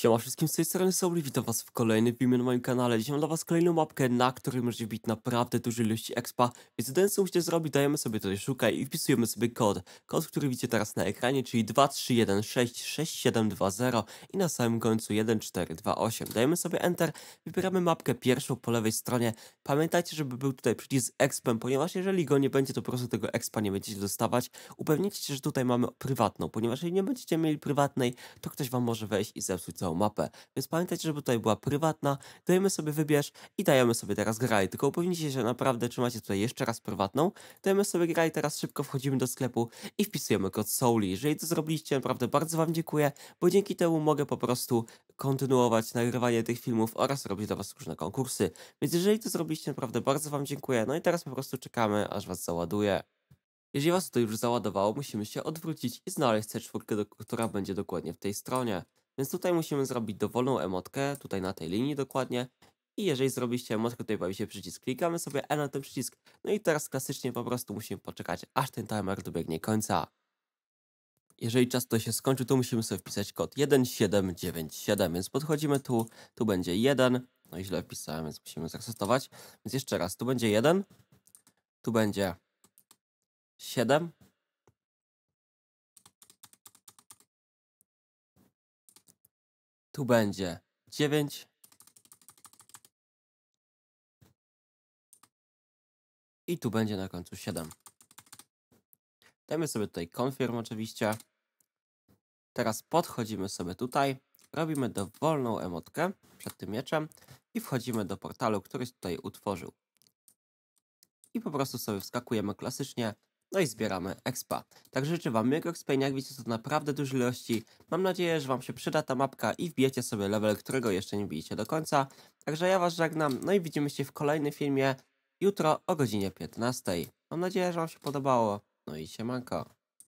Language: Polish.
Siema wszystkim, z tej strony Souli, witam was w kolejnym filmie na moim kanale. Dzisiaj mam dla was kolejną mapkę, na której możecie wbić naprawdę dużej ilości expa, więc jeden co musicie zrobić, dajemy sobie tutaj szukaj i wpisujemy sobie kod. Kod, który widzicie teraz na ekranie, czyli 23166720 i na samym końcu 1428. Dajemy sobie enter, wybieramy mapkę pierwszą po lewej stronie. Pamiętajcie, żeby był tutaj przycisk expem, ponieważ jeżeli go nie będzie, to po prostu tego expa nie będziecie dostawać. Upewnijcie się, że tutaj mamy prywatną, ponieważ jeżeli nie będziecie mieli prywatnej, to ktoś wam może wejść i zepsuć co mapę. Więc pamiętajcie, żeby tutaj była prywatna, dajemy sobie wybierz i dajemy sobie teraz graj. Tylko upewnijcie się naprawdę, czy macie tutaj jeszcze raz prywatną, dajemy sobie graj, teraz szybko wchodzimy do sklepu i wpisujemy kod Souli. Jeżeli to zrobiliście, naprawdę bardzo Wam dziękuję, bo dzięki temu mogę po prostu kontynuować nagrywanie tych filmów oraz robić dla Was różne konkursy. Więc jeżeli to zrobiliście, naprawdę bardzo Wam dziękuję. No i teraz po prostu czekamy, aż Was załaduje. Jeżeli Was to już załadowało, musimy się odwrócić i znaleźć C4, która będzie dokładnie w tej stronie. Więc tutaj musimy zrobić dowolną emotkę, tutaj na tej linii dokładnie. I jeżeli zrobiliście emotkę, tutaj pojawi się przycisk. Klikamy sobie E na ten przycisk. No i teraz klasycznie po prostu musimy poczekać, aż ten timer dobiegnie końca. Jeżeli czas to się skończy, to musimy sobie wpisać kod 1797, więc podchodzimy tu, tu będzie 1, no i źle wpisałem, więc musimy zresetować. Więc jeszcze raz, tu będzie 1, tu będzie 7, Tu będzie 9 i tu będzie na końcu 7. Dajmy sobie tutaj confirm oczywiście. Teraz podchodzimy sobie tutaj, robimy dowolną emotkę przed tym mieczem i wchodzimy do portalu, który tutaj utworzył. I po prostu sobie wskakujemy klasycznie no i zbieramy expa. Także życzę Wam miłego expienia, jak widzicie to naprawdę duże ilości. Mam nadzieję, że Wam się przyda ta mapka i wbijecie sobie level, którego jeszcze nie bijecie do końca. Także ja Was żegnam, no i widzimy się w kolejnym filmie jutro o godzinie 15. Mam nadzieję, że Wam się podobało. No i siemanko.